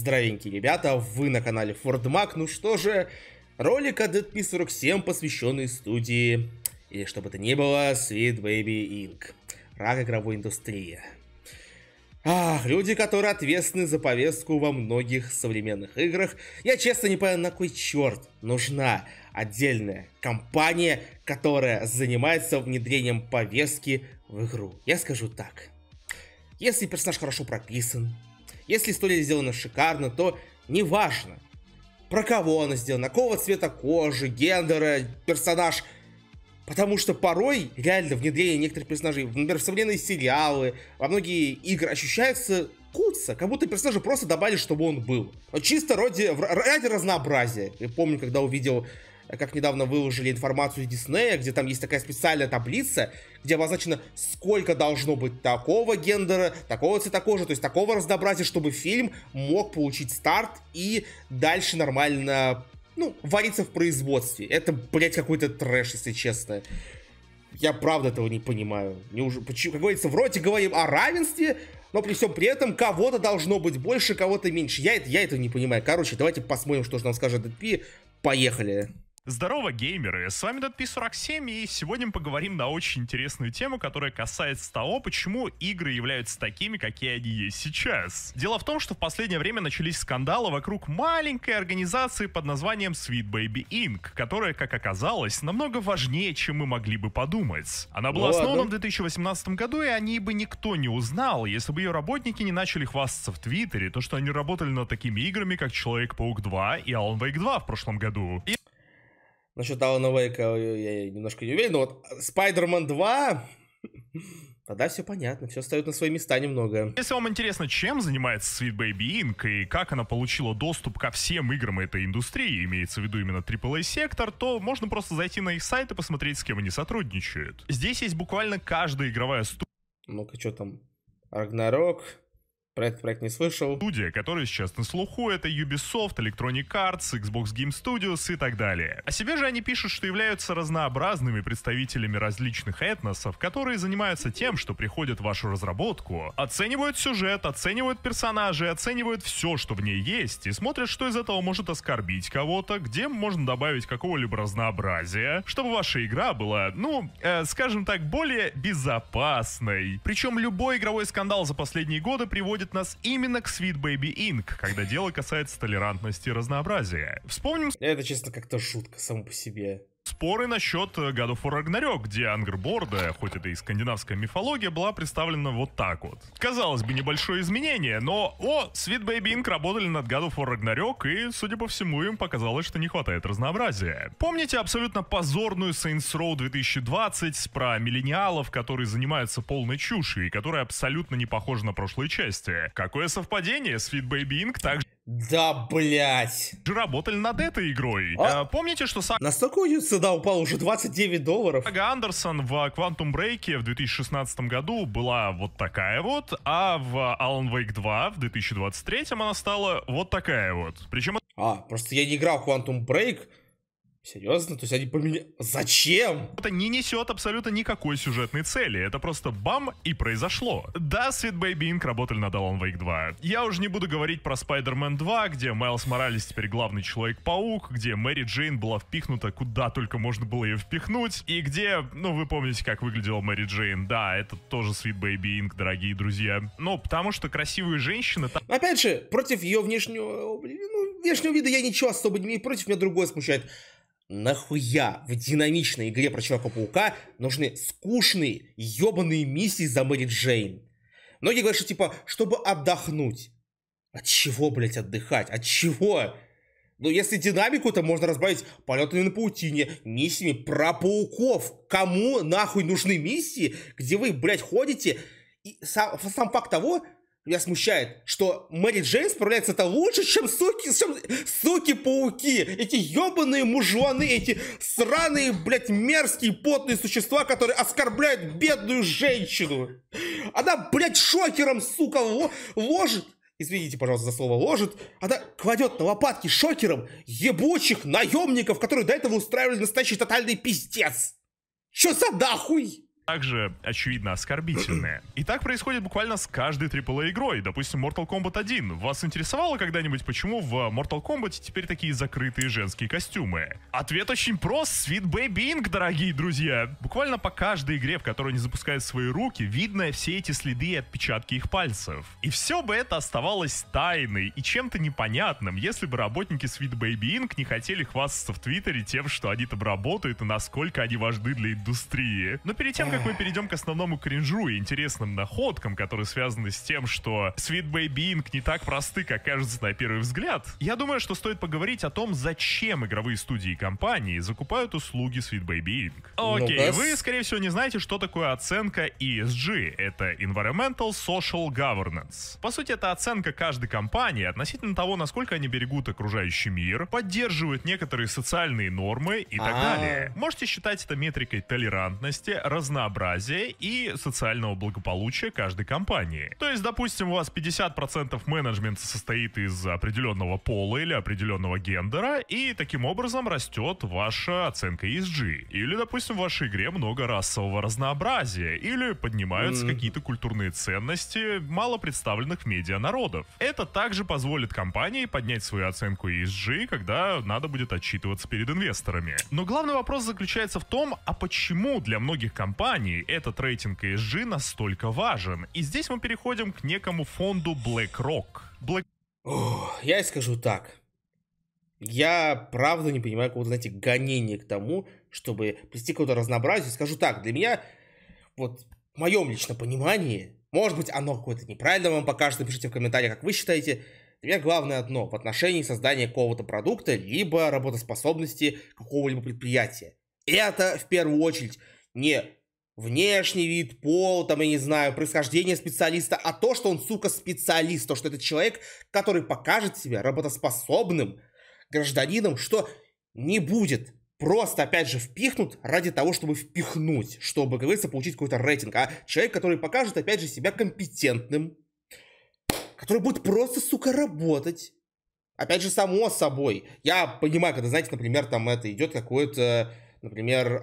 Здравенькие ребята, вы на канале FordMac. Ну что же, ролик о Dead P47, посвященный студии, или что бы то ни было, Sweet Baby Inc. Рак игровой индустрии. Ах, люди, которые ответственны за повестку во многих современных играх. Я честно не понимаю, на кой черт нужна отдельная компания, которая занимается внедрением повестки в игру. Я скажу так. Если персонаж хорошо прописан, если история сделана шикарно, то неважно, про кого она сделана, какого цвета кожи, гендера, персонаж. Потому что порой реально внедрение некоторых персонажей, например, в современные сериалы, во многие игры ощущается куца, как будто персонажа просто добавили, чтобы он был. Но чисто ради, ради разнообразия. Я помню, когда увидел а как недавно выложили информацию из Диснея, где там есть такая специальная таблица, где обозначено, сколько должно быть такого гендера, такого цвета кожи, то есть такого разнообразия, чтобы фильм мог получить старт и дальше нормально, ну, вариться в производстве. Это, блядь, какой-то трэш, если честно. Я правда этого не понимаю. Неужели, почему, как говорится, вроде говорим о равенстве, но при всем при этом кого-то должно быть больше, кого-то меньше. Я, я это не понимаю. Короче, давайте посмотрим, что же нам скажет ДП. Поехали. Здорово, геймеры! С вами Датпи47, и сегодня мы поговорим на очень интересную тему, которая касается того, почему игры являются такими, какие они есть сейчас. Дело в том, что в последнее время начались скандалы вокруг маленькой организации под названием Sweet Baby Inc., которая, как оказалось, намного важнее, чем мы могли бы подумать. Она была ну Ладно. основана в 2018 году, и о ней бы никто не узнал, если бы ее работники не начали хвастаться в Твиттере, то, что они работали над такими играми, как Человек-паук 2 и Alan Wake 2 в прошлом году. И Насчет Алана Вейка я немножко не уверен, но вот Spider-Man 2... Тогда все понятно, все встает на свои места немного. Если вам интересно, чем занимается Sweet Baby Inc. и как она получила доступ ко всем играм этой индустрии, имеется в виду именно AAA-сектор, то можно просто зайти на их сайт и посмотреть, с кем они сотрудничают. Здесь есть буквально каждая игровая студия. Ну-ка, что там? Рагнарок, про этот проект не слышал. Студия, которая сейчас на слуху, это Ubisoft, Electronic Arts, Xbox Game Studios и так далее. О а себе же они пишут, что являются разнообразными представителями различных этносов, которые занимаются тем, что приходят в вашу разработку, оценивают сюжет, оценивают персонажей, оценивают все, что в ней есть, и смотрят, что из этого может оскорбить кого-то, где можно добавить какого-либо разнообразия, чтобы ваша игра была, ну, э, скажем так, более безопасной. Причем любой игровой скандал за последние годы приводит приводит нас именно к Sweet Baby Inc., когда дело касается толерантности и разнообразия. Вспомним... Это, честно, как-то шутка само по себе споры насчет э, God of War Ragnarok, где Ангерборда, хоть это и скандинавская мифология, была представлена вот так вот. Казалось бы, небольшое изменение, но о, Sweet Baby Inc. работали над God of War Ragnarok, и, судя по всему, им показалось, что не хватает разнообразия. Помните абсолютно позорную Saints Row 2020 про миллениалов, которые занимаются полной чушью и которая абсолютно не похожа на прошлые части? Какое совпадение? Sweet Baby Inc. также да, блять. Же работали над этой игрой. А? Э, помните, что сага... Настолько у нее цена упала уже 29 долларов. Сага Андерсон в Quantum Break в 2016 году была вот такая вот, а в Alan Wake 2 в 2023 она стала вот такая вот. Причем... А, просто я не играл в Quantum Break, Серьезно? То есть они поменяли... Зачем? Это не несет абсолютно никакой сюжетной цели. Это просто бам и произошло. Да, Sweet Baby Inc. работали над Alan Wake 2. Я уже не буду говорить про Spider-Man 2, где Майлз Моралес теперь главный Человек-паук, где Мэри Джейн была впихнута куда только можно было ее впихнуть, и где, ну вы помните, как выглядела Мэри Джейн. Да, это тоже Sweet Baby Inc., дорогие друзья. Ну, потому что красивые женщины... Опять же, против ее внешнего... Ну, внешнего вида я ничего особо не имею против, меня другое смущает нахуя в динамичной игре про Человека-паука нужны скучные, ебаные миссии за Мэри Джейн? Многие говорят, что типа, чтобы отдохнуть. От чего, блядь, отдыхать? От чего? Ну, если динамику, то можно разбавить полетами на паутине, миссиями про пауков. Кому нахуй нужны миссии, где вы, блядь, ходите? И сам, сам факт того, меня смущает, что Мэри Джейн справляется это лучше, чем суки, чем суки-пауки. Эти ебаные мужланы, эти сраные, блядь, мерзкие, потные существа, которые оскорбляют бедную женщину. Она, блядь, шокером, сука, ложит извините, пожалуйста, за слово ложит, она кладет на лопатки шокером ебучих наемников, которые до этого устраивали настоящий тотальный пиздец. Что за нахуй? также, очевидно, оскорбительные. И так происходит буквально с каждой AAA-игрой. Допустим, Mortal Kombat 1. Вас интересовало когда-нибудь, почему в э, Mortal Kombat теперь такие закрытые женские костюмы? Ответ очень прост. Sweet Baby Inc., дорогие друзья. Буквально по каждой игре, в которой они запускают свои руки, видно все эти следы и отпечатки их пальцев. И все бы это оставалось тайной и чем-то непонятным, если бы работники Sweet Baby Inc. не хотели хвастаться в Твиттере тем, что они там работают и насколько они важны для индустрии. Но перед тем, как как мы перейдем к основному кринжу и интересным находкам, которые связаны с тем, что Sweet Baby Inc. не так просты, как кажется на первый взгляд, я думаю, что стоит поговорить о том, зачем игровые студии и компании закупают услуги Sweet Baby Inc. Ну Окей, вы, скорее всего, не знаете, что такое оценка ESG. Это Environmental Social Governance. По сути, это оценка каждой компании относительно того, насколько они берегут окружающий мир, поддерживают некоторые социальные нормы и так а. далее. Можете считать это метрикой толерантности, разнообразия разнообразия и социального благополучия каждой компании. То есть, допустим, у вас 50% менеджмента состоит из определенного пола или определенного гендера, и таким образом растет ваша оценка ESG. Или, допустим, в вашей игре много расового разнообразия, или поднимаются mm. какие-то культурные ценности, мало представленных в медиа народов. Это также позволит компании поднять свою оценку ESG, когда надо будет отчитываться перед инвесторами. Но главный вопрос заключается в том, а почему для многих компаний компаний этот рейтинг ESG настолько важен? И здесь мы переходим к некому фонду BlackRock. Black... О, я и скажу так. Я правда не понимаю какого-то, знаете, гонения к тому, чтобы привести какое то разнообразие. Скажу так, для меня, вот в моем личном понимании, может быть, оно какое-то неправильно вам покажется, напишите в комментариях, как вы считаете. Для меня главное одно в отношении создания какого-то продукта, либо работоспособности какого-либо предприятия. Это в первую очередь не внешний вид, пол, там, я не знаю, происхождение специалиста, а то, что он, сука, специалист, то, что это человек, который покажет себя работоспособным гражданином, что не будет просто, опять же, впихнут ради того, чтобы впихнуть, чтобы, как говорится, получить какой-то рейтинг. А человек, который покажет, опять же, себя компетентным, который будет просто, сука, работать. Опять же, само собой. Я понимаю, когда, знаете, например, там это идет какое-то, например,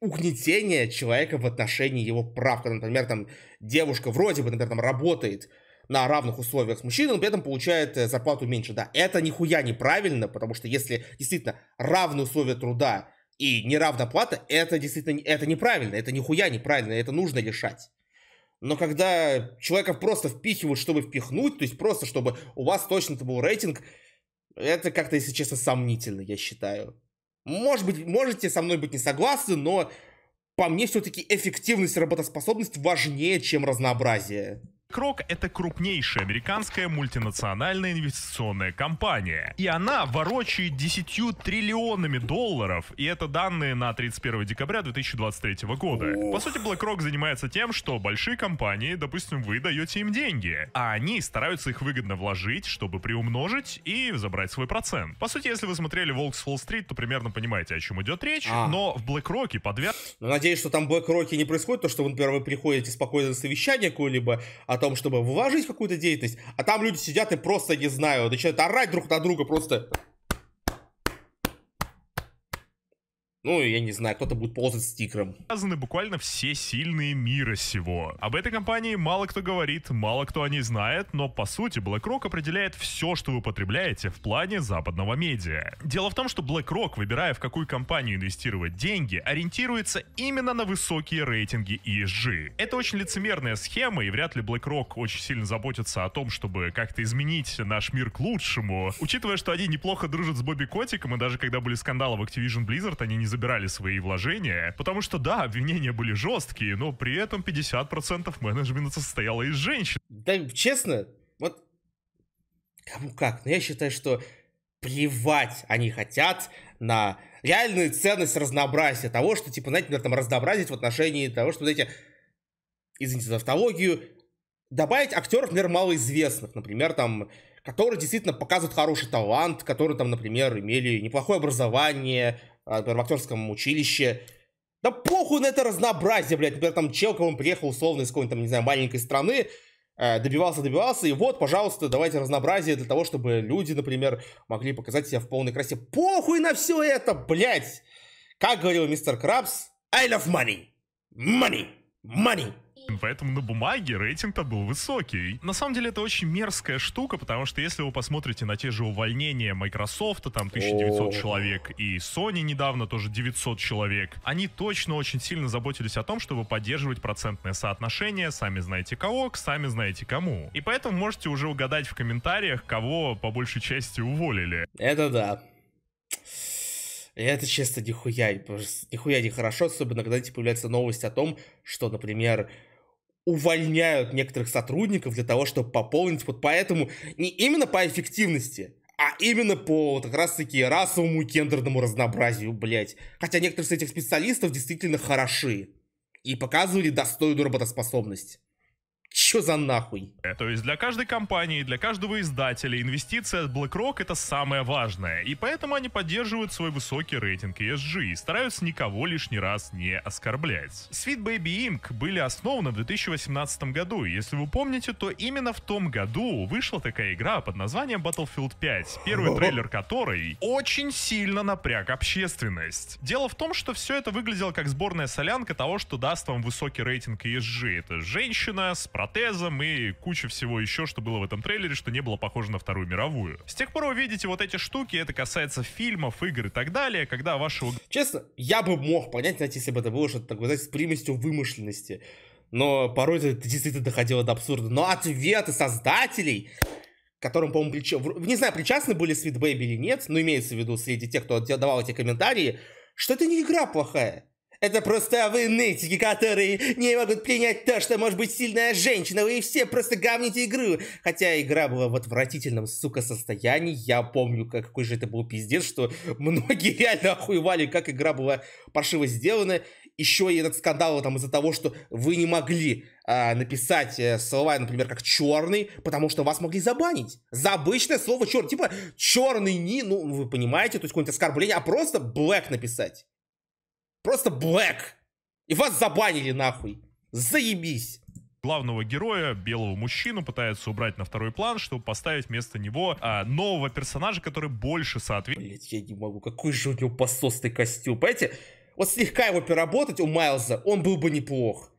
угнетение человека в отношении его прав. Когда, например, там девушка вроде бы, например, там работает на равных условиях с мужчиной, но при этом получает э, зарплату меньше. Да, это нихуя неправильно, потому что если действительно равные условия труда и неравная плата, это действительно это неправильно, это нихуя неправильно, это нужно решать. Но когда человека просто впихивают, чтобы впихнуть, то есть просто чтобы у вас точно был рейтинг, это как-то, если честно, сомнительно, я считаю. Может быть, можете со мной быть не согласны, но по мне все-таки эффективность и работоспособность важнее, чем разнообразие. BlackRock – это крупнейшая американская мультинациональная инвестиционная компания. И она ворочает 10 триллионами долларов. И это данные на 31 декабря 2023 года. По сути, BlackRock занимается тем, что большие компании, допустим, вы даете им деньги, а они стараются их выгодно вложить, чтобы приумножить и забрать свой процент. По сути, если вы смотрели «Волк с уолл то примерно понимаете, о чем идет речь, а. но в BlackRock подвяз... Ну, надеюсь, что там в BlackRock не происходит то, что вы, например, вы приходите спокойно на совещание какое-либо, а о том, чтобы вложить какую-то деятельность, а там люди сидят и просто не знаю, начинают орать друг на друга просто Ну, я не знаю, кто-то будет ползать с тигром. Сказаны буквально все сильные мира сего. Об этой компании мало кто говорит, мало кто о ней знает, но по сути BlackRock определяет все, что вы потребляете в плане западного медиа. Дело в том, что BlackRock, выбирая в какую компанию инвестировать деньги, ориентируется именно на высокие рейтинги ESG. Это очень лицемерная схема, и вряд ли BlackRock очень сильно заботится о том, чтобы как-то изменить наш мир к лучшему. Учитывая, что они неплохо дружат с Бобби Котиком, и даже когда были скандалы в Activision Blizzard, они не забирали свои вложения, потому что да, обвинения были жесткие, но при этом 50% менеджмента состояло из женщин. Да, честно, вот кому как, но я считаю, что плевать они хотят на реальную ценность разнообразия того, что, типа, знаете, надо там разнообразить в отношении того, что, знаете, извините за автологию, добавить актеров, например, малоизвестных, например, там, которые действительно показывают хороший талант, которые там, например, имели неплохое образование, а, например, в актерском училище. Да похуй на это разнообразие, блядь. Например, там чел, он приехал условно из какой-нибудь, там, не знаю, маленькой страны, э, добивался, добивался, и вот, пожалуйста, давайте разнообразие для того, чтобы люди, например, могли показать себя в полной красе. Похуй на все это, блядь! Как говорил мистер Крабс, I love money. Money. Money. Поэтому на бумаге рейтинг-то был высокий. На самом деле это очень мерзкая штука, потому что если вы посмотрите на те же увольнения Microsoft, там 1900 человек, и Sony недавно тоже 900 человек, они точно очень сильно заботились о том, чтобы поддерживать процентное соотношение, сами знаете кого, к сами знаете кому. И поэтому можете уже угадать в комментариях, кого по большей части уволили. Это да. Это, честно, нихуя, нихуя не хорошо, особенно когда появляется новость о том, что, например, увольняют некоторых сотрудников для того, чтобы пополнить. Вот поэтому не именно по эффективности, а именно по вот как раз-таки расовому и гендерному разнообразию, блять. Хотя некоторые из этих специалистов действительно хороши и показывали достойную работоспособность. Чё за нахуй? Э, то есть для каждой компании, для каждого издателя инвестиция от BlackRock это самое важное, и поэтому они поддерживают свой высокий рейтинг ESG и стараются никого лишний раз не оскорблять. Sweet Baby Inc. были основаны в 2018 году, и если вы помните, то именно в том году вышла такая игра под названием Battlefield 5, первый трейлер которой очень сильно напряг общественность. Дело в том, что все это выглядело как сборная солянка того, что даст вам высокий рейтинг ESG. Это женщина с протезом и куча всего еще, что было в этом трейлере, что не было похоже на Вторую мировую. С тех пор вы видите вот эти штуки, это касается фильмов, игр и так далее, когда вашего... Честно, я бы мог понять, знаете, если бы это было что-то такое, знаете, с примесью вымышленности. Но порой это действительно доходило до абсурда. Но ответы создателей которым, по-моему, прич... не знаю, причастны были Sweet Baby или нет, но имеется в виду среди тех, кто давал эти комментарии, что это не игра плохая. Это просто вы нытики, которые не могут принять то, что может быть сильная женщина. Вы все просто гавните игру. Хотя игра была в отвратительном, сука, состоянии. Я помню, как, какой же это был пиздец, что многие реально охуевали, как игра была паршиво сделана. Еще и этот скандал там из-за того, что вы не могли э, написать э, слова, например, как черный, потому что вас могли забанить. За обычное слово черный. Типа черный не, ну вы понимаете, то есть какое-нибудь оскорбление, а просто black написать. Просто Black. И вас забанили нахуй. Заебись главного героя, белого мужчину, пытаются убрать на второй план, чтобы поставить вместо него а, нового персонажа, который больше соответствует. Блять, я не могу, какой же у него пососный костюм, понимаете? Вот слегка его переработать у Майлза, он был бы неплох.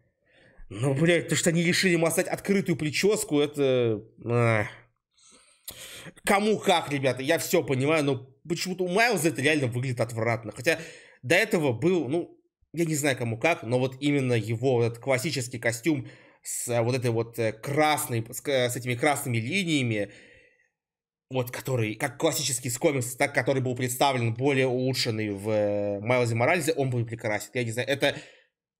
Но блядь, то, что они решили массать открытую прическу, это... Ах. Кому как, ребята, я все понимаю, но почему-то у Майлза это реально выглядит отвратно. Хотя до этого был, ну, я не знаю кому как, но вот именно его вот этот классический костюм с э, вот этой вот э, красной, э, с этими красными линиями, вот который, как классический из комиксов, так который был представлен более улучшенный в Майлзе Моральзе, он был прекрасен. Я не знаю, это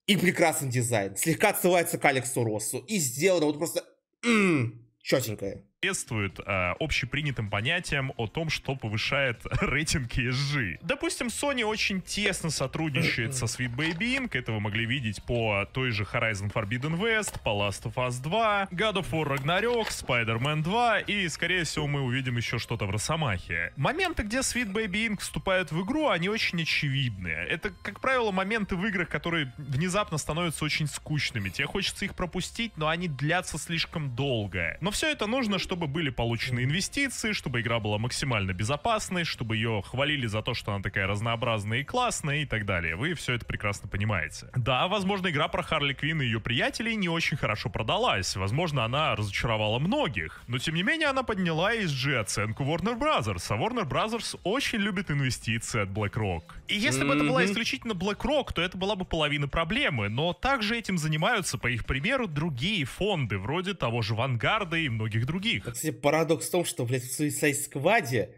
и прекрасный дизайн, слегка отсылается к Алексу Россу, и сделано вот просто м-м, четенькое соответствует э, общепринятым понятиям о том, что повышает рейтинг ESG. Допустим, Sony очень тесно сотрудничает со Sweet Baby Inc. Это вы могли видеть по той же Horizon Forbidden West, по Last of Us 2, God of War Ragnarok, Spider-Man 2 и, скорее всего, мы увидим еще что-то в Росомахе. Моменты, где Sweet Baby Inc. вступают в игру, они очень очевидные. Это, как правило, моменты в играх, которые внезапно становятся очень скучными. Тебе хочется их пропустить, но они длятся слишком долго. Но все это нужно, чтобы чтобы были получены инвестиции, чтобы игра была максимально безопасной, чтобы ее хвалили за то, что она такая разнообразная и классная и так далее. Вы все это прекрасно понимаете. Да, возможно, игра про Харли Квинн и ее приятелей не очень хорошо продалась. Возможно, она разочаровала многих. Но, тем не менее, она подняла ESG оценку Warner Brothers. А Warner Brothers очень любит инвестиции от BlackRock. И если бы это была исключительно BlackRock, то это была бы половина проблемы. Но также этим занимаются, по их примеру, другие фонды, вроде того же Вангарда и многих других них. А, кстати, парадокс в том, что, блядь, в Suicide Squad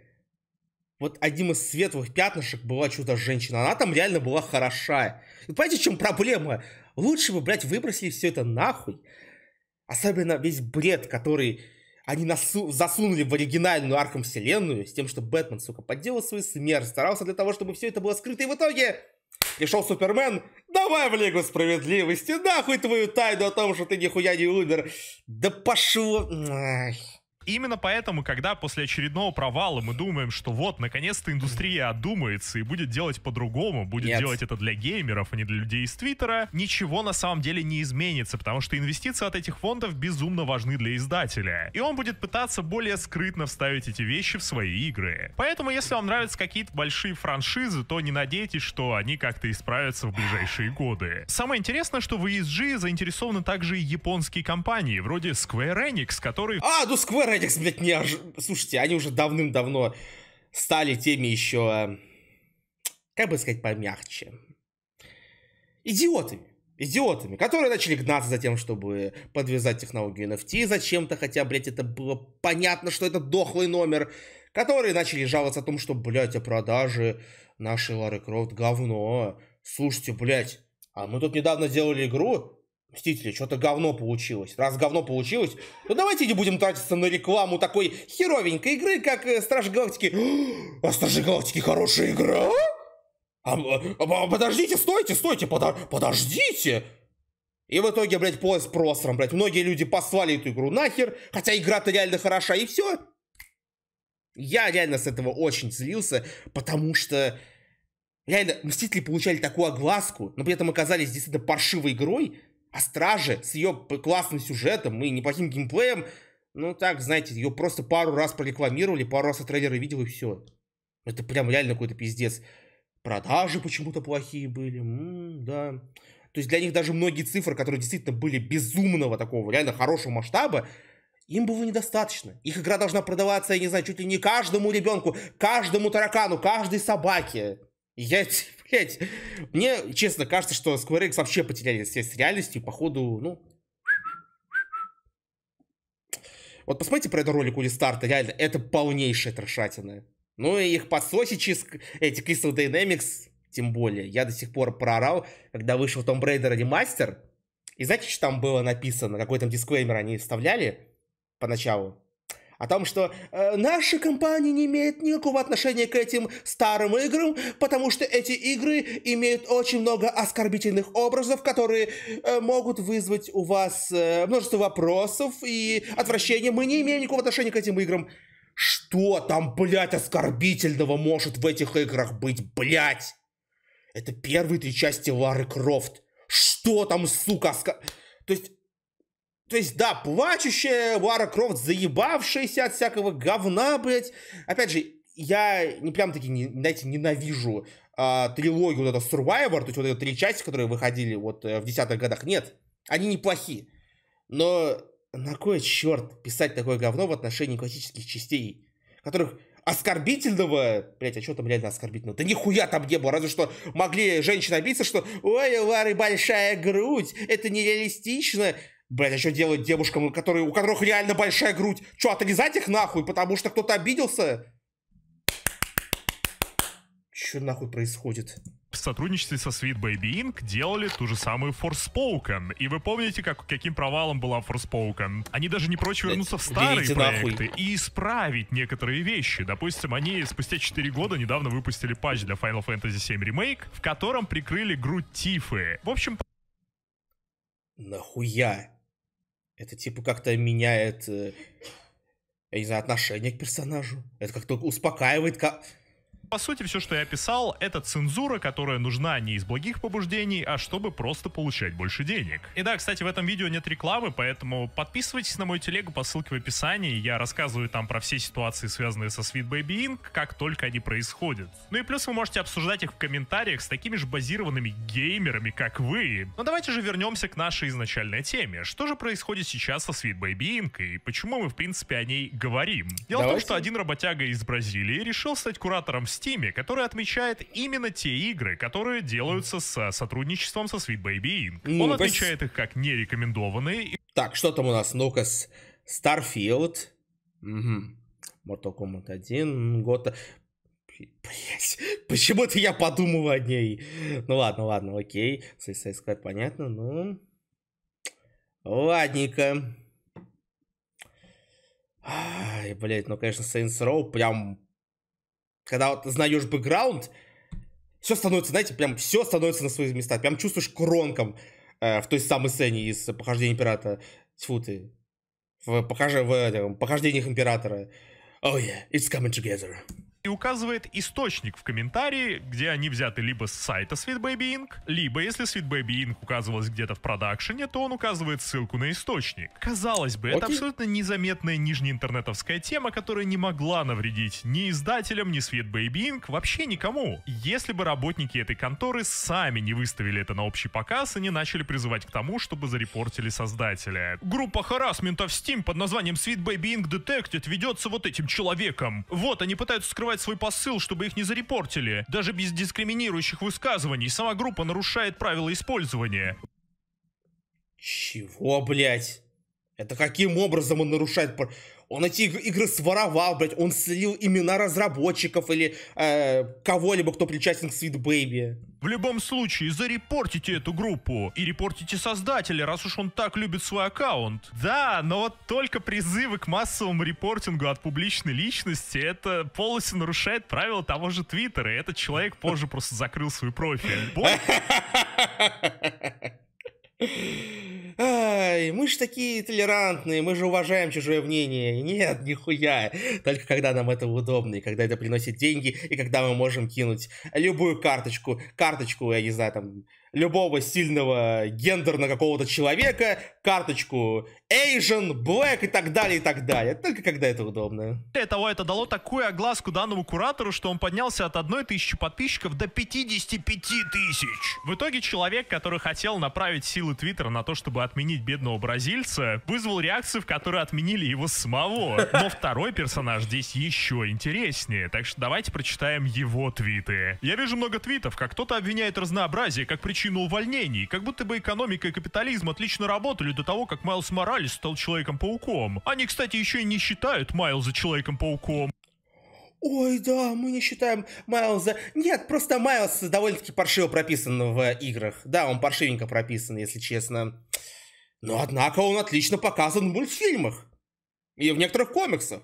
вот одним из светлых пятнышек была чудо женщина. Она там реально была хорошая. И понимаете, в чем проблема? Лучше бы, блядь, выбросили все это нахуй. Особенно весь бред, который они насу- засунули в оригинальную Арkham вселенную с тем, что Бэтмен, сука, подделал свою смерть, старался для того, чтобы все это было скрыто, и в итоге Пришел Супермен, давай в Лигу Справедливости, нахуй твою тайну о том, что ты нихуя не умер. Да пошло... Именно поэтому, когда после очередного провала мы думаем, что вот, наконец-то индустрия одумается и будет делать по-другому, будет Нет. делать это для геймеров, а не для людей из Твиттера, ничего на самом деле не изменится, потому что инвестиции от этих фондов безумно важны для издателя. И он будет пытаться более скрытно вставить эти вещи в свои игры. Поэтому, если вам нравятся какие-то большие франшизы, то не надейтесь, что они как-то исправятся в ближайшие годы. Самое интересное, что в ESG заинтересованы также и японские компании, вроде Square Enix, который А, ну Square Радикс, блядь, не ож... Слушайте, они уже давным-давно стали теми еще, эм, как бы сказать, помягче. Идиотами. Идиотами, которые начали гнаться за тем, чтобы подвязать технологию NFT зачем-то, хотя, блядь, это было понятно, что это дохлый номер, которые начали жаловаться о том, что, блядь, о продаже нашей Лары Крофт говно. Слушайте, блядь, а мы тут недавно делали игру, Мстители, что-то говно получилось. Раз говно получилось, то давайте не будем тратиться на рекламу такой херовенькой игры, как э, Страж Галактики. А Стражи Галактики хорошая игра? А, а, а, подождите, стойте, стойте, подо, подождите! И в итоге, блядь, поезд просран, блядь. Многие люди послали эту игру нахер, хотя игра-то реально хороша, и все. Я реально с этого очень злился, потому что... Реально, Мстители получали такую огласку, но при этом оказались действительно паршивой игрой, а Стражи с ее классным сюжетом и неплохим геймплеем, ну так, знаете, ее просто пару раз прорекламировали, пару раз от трейлера видел и все. Это прям реально какой-то пиздец. Продажи почему-то плохие были, м-м, да. То есть для них даже многие цифры, которые действительно были безумного такого, реально хорошего масштаба, им было недостаточно. Их игра должна продаваться, я не знаю, чуть ли не каждому ребенку, каждому таракану, каждой собаке. И я, типа, блядь. Мне, честно, кажется, что Square Enix вообще потеряли связь с реальностью, походу, ну... Вот посмотрите про этот ролик у Листарта, реально, это полнейшая трешатина. Ну и их подсосичи, эти Crystal Dynamics, тем более. Я до сих пор проорал, когда вышел Tomb Raider ремастер. И знаете, что там было написано? Какой там дисклеймер они вставляли поначалу? о том, что э, наша компания не имеет никакого отношения к этим старым играм, потому что эти игры имеют очень много оскорбительных образов, которые э, могут вызвать у вас э, множество вопросов и отвращения. Мы не имеем никакого отношения к этим играм. Что там, блядь, оскорбительного может в этих играх быть, блядь? Это первые три части Лары Крофт. Что там, сука, оскор... То есть то есть, да, плачущая Лара Крофт, заебавшаяся от всякого говна, блядь. Опять же, я не прям таки, не, знаете, ненавижу э, трилогию вот это Survivor, то есть вот эти три части, которые выходили вот э, в десятых годах. Нет, они неплохи. Но на кой черт писать такое говно в отношении классических частей, которых оскорбительного, блять, а что там реально оскорбительного? Да нихуя там не было, разве что могли женщины обидеться, что «Ой, у Лары большая грудь, это нереалистично». Блять, а что делать девушкам, которые, у которых реально большая грудь? Что, отрезать их нахуй, потому что кто-то обиделся? Что нахуй происходит? В сотрудничестве со Sweet Baby Inc. делали ту же самую Forspoken. И вы помните, как, каким провалом была Forspoken? Они даже не прочь вернуться в старые Берите проекты нахуй. и исправить некоторые вещи. Допустим, они спустя 4 года недавно выпустили патч для Final Fantasy VII Remake, в котором прикрыли грудь Тифы. В общем... Нахуя? Это типа как-то меняет, э, я не знаю, отношение к персонажу. Это как-то успокаивает. Как... По сути, все, что я описал, это цензура, которая нужна не из благих побуждений, а чтобы просто получать больше денег. И да, кстати, в этом видео нет рекламы, поэтому подписывайтесь на мою телегу по ссылке в описании, я рассказываю там про все ситуации, связанные со Sweet Baby Inc., как только они происходят. Ну и плюс вы можете обсуждать их в комментариях с такими же базированными геймерами, как вы. Но давайте же вернемся к нашей изначальной теме. Что же происходит сейчас со Sweet Baby Inc. и почему мы, в принципе, о ней говорим? Дело давайте. в том, что один работяга из Бразилии решил стать куратором в Steam, который отмечает именно те игры, которые делаются с сотрудничеством со Sweet Baby Inc. Ну, Он отмечает их как нерекомендованные. Так, что там у нас? Ну-ка, Starfield. Угу. Mortal Kombat 1, Гота. Блять, почему-то я подумал о ней. Ну ладно, ладно, окей. Suicide Squad, понятно, ну... Ладненько. Ай, блять, ну, конечно, Saints Row прям когда вот знаешь бэкграунд, все становится, знаете, прям все становится на свои места. Прям чувствуешь кронком э, в той самой сцене из «Похождения императора». Тьфу ты. В, похож... в, в, в «Похождениях императора». Oh yeah, it's coming together и указывает источник в комментарии, где они взяты либо с сайта Sweet Baby Inc., либо если Sweet Baby Inc. указывалось где-то в продакшене, то он указывает ссылку на источник. Казалось бы, Окей. это абсолютно незаметная интернетовская тема, которая не могла навредить ни издателям, ни Sweet Baby Inc., вообще никому. Если бы работники этой конторы сами не выставили это на общий показ и не начали призывать к тому, чтобы зарепортили создателя. Группа харасмента в Steam под названием Sweet Baby Inc. Detected ведется вот этим человеком. Вот, они пытаются скрывать передавать свой посыл, чтобы их не зарепортили. Даже без дискриминирующих высказываний сама группа нарушает правила использования. Чего, блядь? Это каким образом он нарушает он эти игры своровал, блядь, он слил имена разработчиков или э, кого-либо, кто причастен к Sweet Baby. В любом случае, зарепортите эту группу и репортите создателя, раз уж он так любит свой аккаунт. Да, но вот только призывы к массовому репортингу от публичной личности, это полностью нарушает правила того же Твиттера, и этот человек позже просто закрыл свой профиль. Ай, мы ж такие толерантные, мы же уважаем чужое мнение. Нет, нихуя. Только когда нам это удобно, и когда это приносит деньги, и когда мы можем кинуть любую карточку, карточку, я не знаю, там, любого сильного гендерно какого-то человека, карточку Asian, Black и так далее, и так далее. Только когда это удобно. Для того, это дало такую огласку данному куратору, что он поднялся от одной тысячи подписчиков до 55 тысяч. В итоге человек, который хотел направить силы Твиттера на то, чтобы отменить бедного бразильца, вызвал реакцию, в которой отменили его самого. Но второй персонаж здесь еще интереснее, так что давайте прочитаем его твиты. Я вижу много твитов, как кто-то обвиняет разнообразие, как причину причину увольнений. Как будто бы экономика и капитализм отлично работали до того, как Майлз Моралес стал Человеком-пауком. Они, кстати, еще и не считают Майлза Человеком-пауком. Ой, да, мы не считаем Майлза. Нет, просто Майлз довольно-таки паршиво прописан в играх. Да, он паршивенько прописан, если честно. Но, однако, он отлично показан в мультфильмах. И в некоторых комиксах.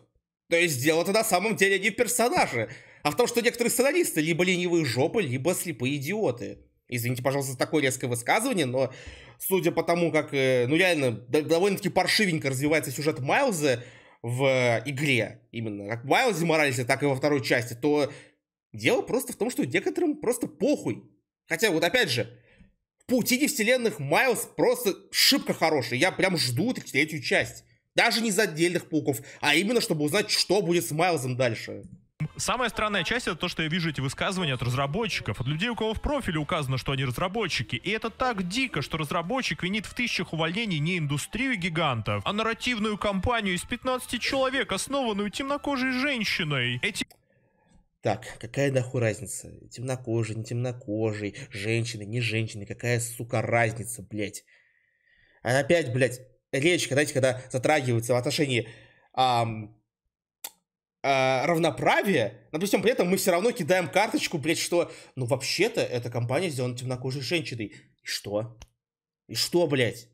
То есть дело-то на самом деле не в персонаже, а в том, что некоторые сценаристы либо ленивые жопы, либо слепые идиоты. Извините, пожалуйста, за такое резкое высказывание, но судя по тому, как, э, ну реально, довольно-таки паршивенько развивается сюжет Майлза в э, игре, именно как в Майлзе Моральсе, так и во второй части, то дело просто в том, что некоторым просто похуй. Хотя вот опять же, в паутине вселенных Майлз просто шибко хороший. Я прям жду третью часть. Даже не за отдельных пауков, а именно, чтобы узнать, что будет с Майлзом дальше. Самая странная часть это то, что я вижу эти высказывания от разработчиков, от людей, у кого в профиле указано, что они разработчики. И это так дико, что разработчик винит в тысячах увольнений не индустрию гигантов, а нарративную компанию из 15 человек, основанную темнокожей женщиной. Эти так, какая нахуй разница? Темнокожий, не темнокожий, женщины, не женщины, какая, сука, разница, блядь? А опять, блядь, речь, знаете, когда затрагивается в отношении ам, э, равноправие, но при всем при этом мы все равно кидаем карточку, блядь, что, ну, вообще-то эта компания сделана темнокожей женщиной. И что? И что, блядь?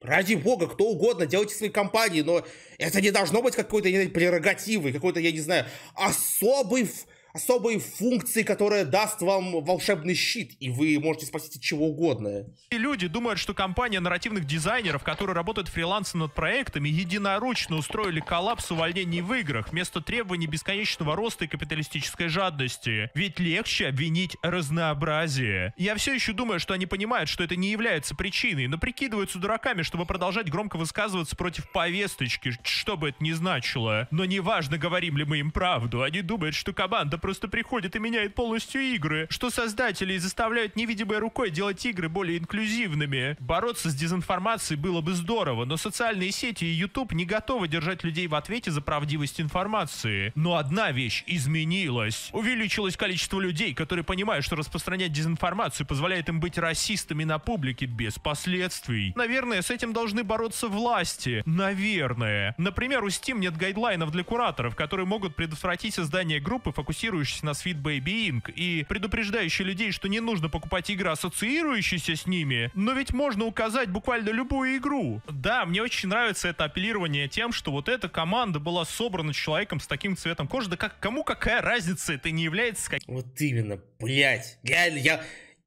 Ради бога, кто угодно, делайте свои компании, но это не должно быть какой-то прерогативой, какой-то, я не знаю, особый, особой функции, которая даст вам волшебный щит, и вы можете спасти чего угодно. И люди думают, что компания нарративных дизайнеров, которые работают фрилансом над проектами, единоручно устроили коллапс увольнений в играх вместо требований бесконечного роста и капиталистической жадности. Ведь легче обвинить разнообразие. Я все еще думаю, что они понимают, что это не является причиной, но прикидываются дураками, чтобы продолжать громко высказываться против повесточки, что бы это ни значило. Но неважно, говорим ли мы им правду, они думают, что команда просто приходит и меняет полностью игры, что создателей заставляют невидимой рукой делать игры более инклюзивными. Бороться с дезинформацией было бы здорово, но социальные сети и YouTube не готовы держать людей в ответе за правдивость информации. Но одна вещь изменилась. Увеличилось количество людей, которые понимают, что распространять дезинформацию позволяет им быть расистами на публике без последствий. Наверное, с этим должны бороться власти. Наверное. Например, у Steam нет гайдлайнов для кураторов, которые могут предотвратить создание группы, фокусирующейся базирующийся на Sweet Baby Inc. и предупреждающий людей, что не нужно покупать игры, ассоциирующиеся с ними, но ведь можно указать буквально любую игру. Да, мне очень нравится это апеллирование тем, что вот эта команда была собрана человеком с таким цветом кожи, да как кому какая разница, это не является как... Вот именно, блядь, реально, я...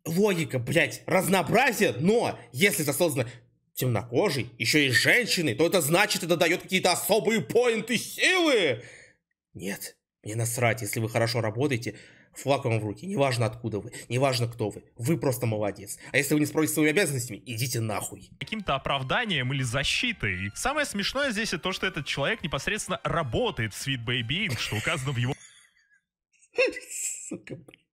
Логика, блядь, разнообразие, но если это создано темнокожий, еще и женщины, то это значит, это дает какие-то особые поинты силы. Нет, мне насрать, если вы хорошо работаете, флаг вам в руки, неважно откуда вы, неважно кто вы, вы просто молодец. А если вы не справитесь с своими обязанностями, идите нахуй. Каким-то оправданием или защитой. Самое смешное здесь и то, что этот человек непосредственно работает в Sweet Baby что указано в его... Сука, блин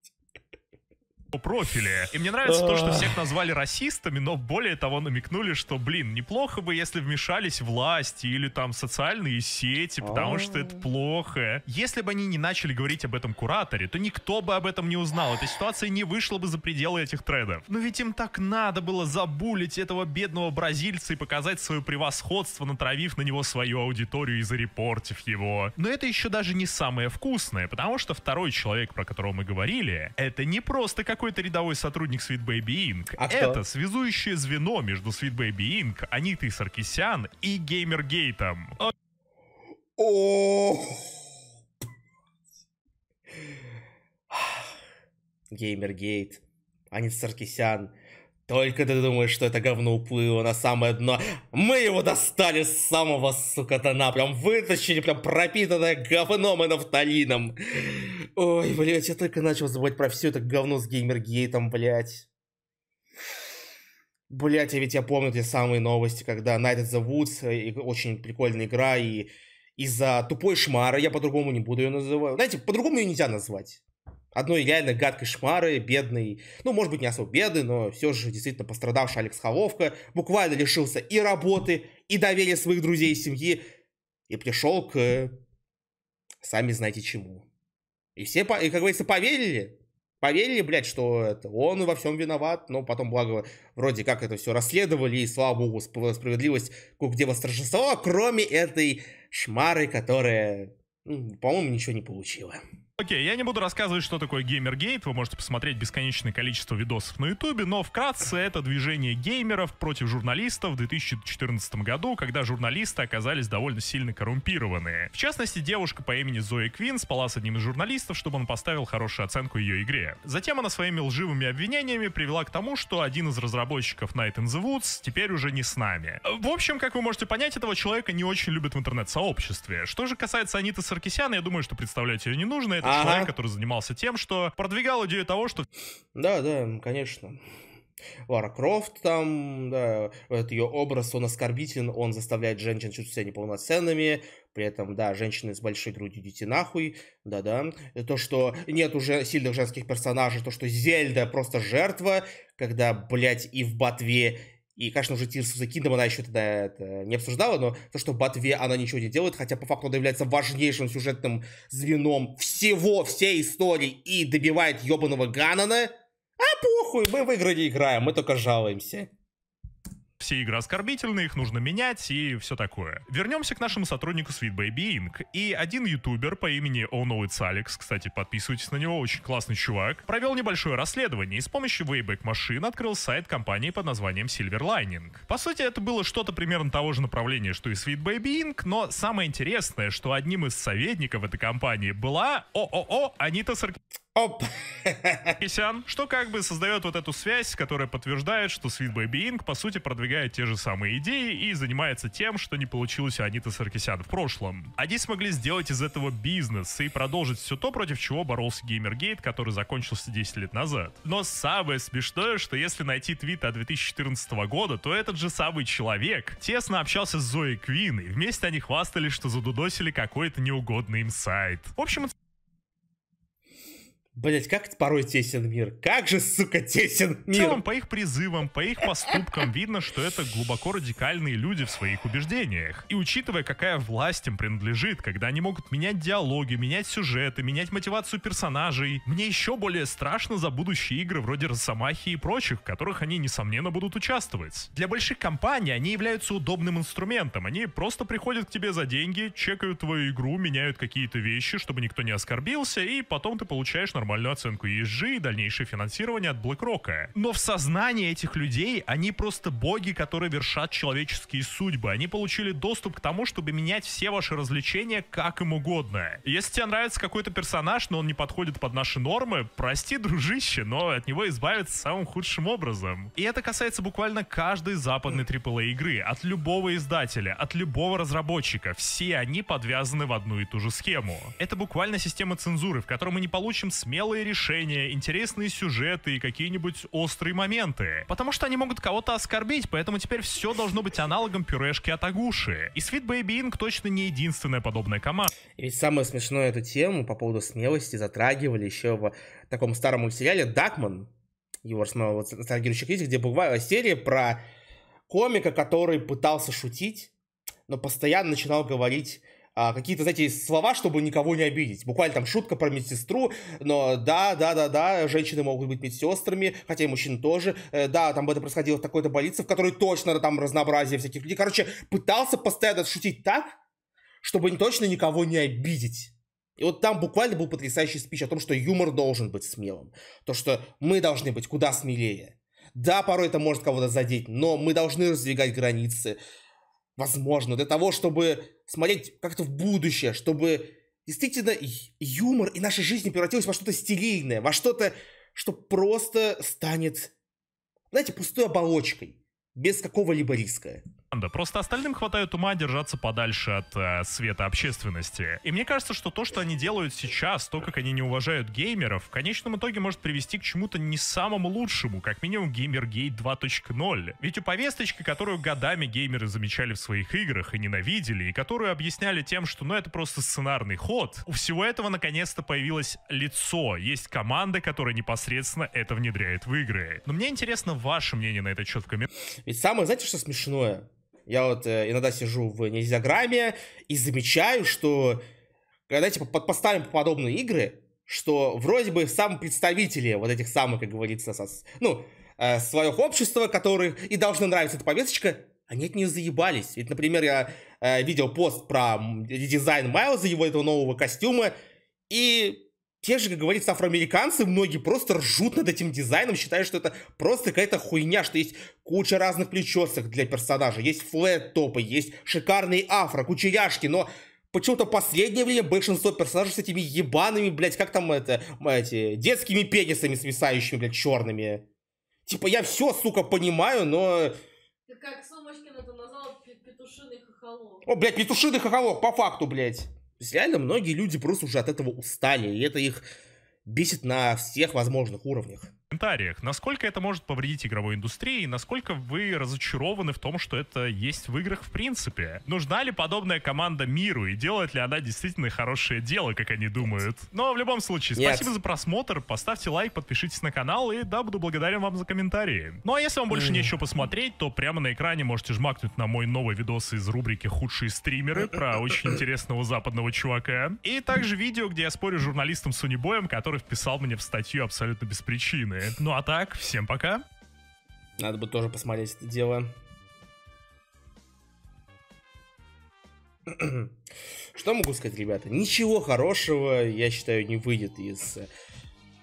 профиле. И мне нравится то, что а. всех назвали расистами, но более того намекнули, что, блин, неплохо бы, если вмешались власти или там социальные сети, потому что это а. плохо. Если бы они не начали говорить об этом кураторе, то никто бы об этом не узнал. Эта ситуация не вышла бы за пределы этих трендов. Но ведь им так надо было забулить этого бедного бразильца и показать свое превосходство, натравив на него свою аудиторию и зарепортив его. Но это еще даже не самое вкусное, потому что второй человек, про которого мы говорили, это не просто как какой-то рядовой сотрудник Sweet Baby Inc. А Это кто? связующее звено между Sweet Baby Inc., Анитой Саркисян и Геймергейтом. О! Геймергейт, Анита Саркисян. Только ты думаешь, что это говно уплыло на самое дно. Мы его достали с самого, сука, дна. Прям вытащили, прям пропитанное говном и нафталином. Ой, блядь, я только начал забывать про все это говно с геймергейтом, блядь. Блять, я а ведь я помню те самые новости, когда Night at the Woods, э, очень прикольная игра, и из-за тупой шмары, я по-другому не буду ее называть. Знаете, по-другому ее нельзя назвать. Одной реально гадкой шмары, бедный, ну, может быть, не особо бедный, но все же действительно пострадавший Алекс Холовка буквально лишился и работы, и доверия своих друзей и семьи, и пришел к... сами знаете чему. И все, и, как говорится, поверили. Поверили, блядь, что это, он во всем виноват. Но потом, благо, вроде как это все расследовали. И, слава богу, справедливость кое-где восторжествовала. Кроме этой шмары, которая, по-моему, ничего не получила. Окей, я не буду рассказывать, что такое геймергейт, вы можете посмотреть бесконечное количество видосов на ютубе, но вкратце это движение геймеров против журналистов в 2014 году, когда журналисты оказались довольно сильно коррумпированные. В частности, девушка по имени Зои Квин спала с одним из журналистов, чтобы он поставил хорошую оценку ее игре. Затем она своими лживыми обвинениями привела к тому, что один из разработчиков Night in the Woods теперь уже не с нами. В общем, как вы можете понять, этого человека не очень любят в интернет-сообществе. Что же касается Аниты Саркисяна, я думаю, что представлять ее не нужно, это ага. человек, который занимался тем, что продвигал идею того, что... Да, да, конечно. Лара Крофт там, да, вот ее образ, он оскорбителен, он заставляет женщин чувствовать себя неполноценными, при этом, да, женщины с большой грудью дети нахуй, да-да. То, что нет уже сильных женских персонажей, то, что Зельда просто жертва, когда, блядь, и в батве и, конечно, уже Tears of the Kingdom она еще тогда это не обсуждала, но то, что в Батве она ничего не делает, хотя по факту она является важнейшим сюжетным звеном всего, всей истории и добивает ебаного Ганана, а похуй, мы в игры не играем, мы только жалуемся все игры оскорбительные, их нужно менять и все такое. Вернемся к нашему сотруднику Sweet Baby Inc. И один ютубер по имени Oh No It's Alex, кстати, подписывайтесь на него, очень классный чувак, провел небольшое расследование и с помощью Wayback машин открыл сайт компании под названием Silver Lining. По сути, это было что-то примерно того же направления, что и Sweet Baby Inc., но самое интересное, что одним из советников этой компании была ООО Анита Саркисян. Оп! Кисян, что как бы создает вот эту связь, которая подтверждает, что Sweet Baby Inc. по сути продвигает те же самые идеи и занимается тем, что не получилось у Аниты Саркисян в прошлом. Они смогли сделать из этого бизнес и продолжить все то, против чего боролся Геймергейт, который закончился 10 лет назад. Но самое смешное, что если найти твит от 2014 года, то этот же самый человек тесно общался с Зоей Квин, и вместе они хвастались, что задудосили какой-то неугодный им сайт. В общем, Блять, как порой тесен мир. Как же, сука, тесен мир. В целом, по их призывам, по их поступкам видно, что это глубоко радикальные люди в своих убеждениях. И учитывая, какая власть им принадлежит, когда они могут менять диалоги, менять сюжеты, менять мотивацию персонажей, мне еще более страшно за будущие игры вроде Росомахи и прочих, в которых они, несомненно, будут участвовать. Для больших компаний они являются удобным инструментом. Они просто приходят к тебе за деньги, чекают твою игру, меняют какие-то вещи, чтобы никто не оскорбился, и потом ты получаешь на нормальную оценку ESG и дальнейшее финансирование от BlackRock. Но в сознании этих людей они просто боги, которые вершат человеческие судьбы. Они получили доступ к тому, чтобы менять все ваши развлечения как им угодно. Если тебе нравится какой-то персонаж, но он не подходит под наши нормы, прости, дружище, но от него избавиться самым худшим образом. И это касается буквально каждой западной AAA игры, от любого издателя, от любого разработчика. Все они подвязаны в одну и ту же схему. Это буквально система цензуры, в которой мы не получим смерть смелые решения, интересные сюжеты и какие-нибудь острые моменты. Потому что они могут кого-то оскорбить, поэтому теперь все должно быть аналогом пюрешки от Агуши. И Sweet Baby Inc. точно не единственная подобная команда. И ведь самое смешное эту тему по поводу смелости затрагивали еще в таком старом мультсериале «Дакман», его снова ностальгирующий критик, где буквально серия про комика, который пытался шутить, но постоянно начинал говорить а, какие-то, знаете, слова, чтобы никого не обидеть. Буквально там шутка про медсестру, но да, да, да, да, женщины могут быть медсестрами, хотя и мужчины тоже. Э, да, там это происходило в такой-то больнице, в которой точно там разнообразие всяких людей. Короче, пытался постоянно шутить так, чтобы точно никого не обидеть. И вот там буквально был потрясающий спич о том, что юмор должен быть смелым. То, что мы должны быть куда смелее. Да, порой это может кого-то задеть, но мы должны раздвигать границы. Возможно, для того, чтобы смотреть как-то в будущее, чтобы действительно юмор и наша жизнь превратилась во что-то стерильное, во что-то, что просто станет, знаете, пустой оболочкой, без какого-либо риска команда. Просто остальным хватает ума держаться подальше от э, света общественности. И мне кажется, что то, что они делают сейчас, то, как они не уважают геймеров, в конечном итоге может привести к чему-то не самому лучшему, как минимум Геймергейт 2.0. Ведь у повесточки, которую годами геймеры замечали в своих играх и ненавидели, и которую объясняли тем, что ну это просто сценарный ход, у всего этого наконец-то появилось лицо. Есть команда, которая непосредственно это внедряет в игры. Но мне интересно ваше мнение на этот счет в комментариях. Ведь самое, знаете, что смешное? Я вот э, иногда сижу в нельзяграмме и замечаю, что когда э, типа под поставим подобные игры, что вроде бы сам представители вот этих самых, как говорится, со, ну, э, своих общества, которые и должны нравиться эта повесточка, они от нее заебались. Ведь, например, я э, видел пост про дизайн Майлза, его этого нового костюма, и те же, как говорится, афроамериканцы, многие просто ржут над этим дизайном, считая, что это просто какая-то хуйня, что есть куча разных причесок для персонажа, есть флэт-топы, есть шикарные афро, кучеряшки, но почему-то последнее время большинство персонажей с этими ебаными, блядь, как там это, эти, детскими пенисами свисающими, блядь, черными. Типа, я все, сука, понимаю, но... Ты как Сумочкин это назвал петушиный хохолок. О, блядь, петушиный хохолок, по факту, блядь. То есть реально многие люди просто уже от этого устали, и это их бесит на всех возможных уровнях комментариях. Насколько это может повредить игровой индустрии? Насколько вы разочарованы в том, что это есть в играх в принципе? Нужна ли подобная команда миру? И делает ли она действительно хорошее дело, как они думают? Но ну, а в любом случае, Нет. спасибо за просмотр. Поставьте лайк, подпишитесь на канал. И да, буду благодарен вам за комментарии. Ну а если вам больше нечего посмотреть, то прямо на экране можете жмакнуть на мой новый видос из рубрики «Худшие стримеры» про очень интересного западного чувака. И также видео, где я спорю с журналистом Сунибоем, который вписал мне в статью абсолютно без причины работает. Э, ну а так, всем пока. Надо бы тоже посмотреть это дело. Что могу сказать, ребята? Ничего хорошего, я считаю, не выйдет из э,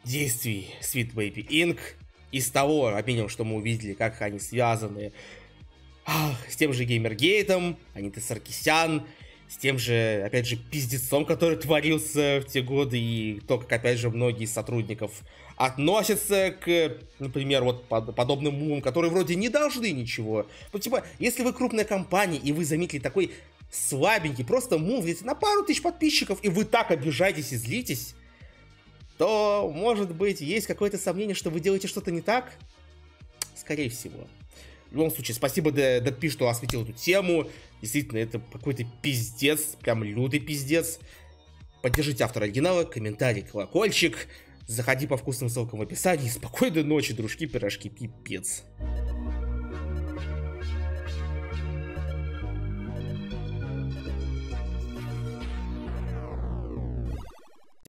действий Sweet Baby Inc. Из того, опять что мы увидели, как они связаны Ах, с тем же Геймергейтом, они-то Саркисян, с тем же, опять же, пиздецом, который творился в те годы, и только, опять же, многие из сотрудников относятся к, например, вот под, подобным умам, которые вроде не должны ничего. Ну, типа, если вы крупная компания, и вы заметили такой слабенький, просто мум если на пару тысяч подписчиков, и вы так обижаетесь и злитесь, то, может быть, есть какое-то сомнение, что вы делаете что-то не так? Скорее всего. В любом случае, спасибо Дэдпи, что осветил эту тему. Действительно, это какой-то пиздец, прям лютый пиздец. Поддержите автора оригинала, комментарий, колокольчик. Заходи по вкусным ссылкам в описании. Спокойной ночи, дружки, пирожки, пипец.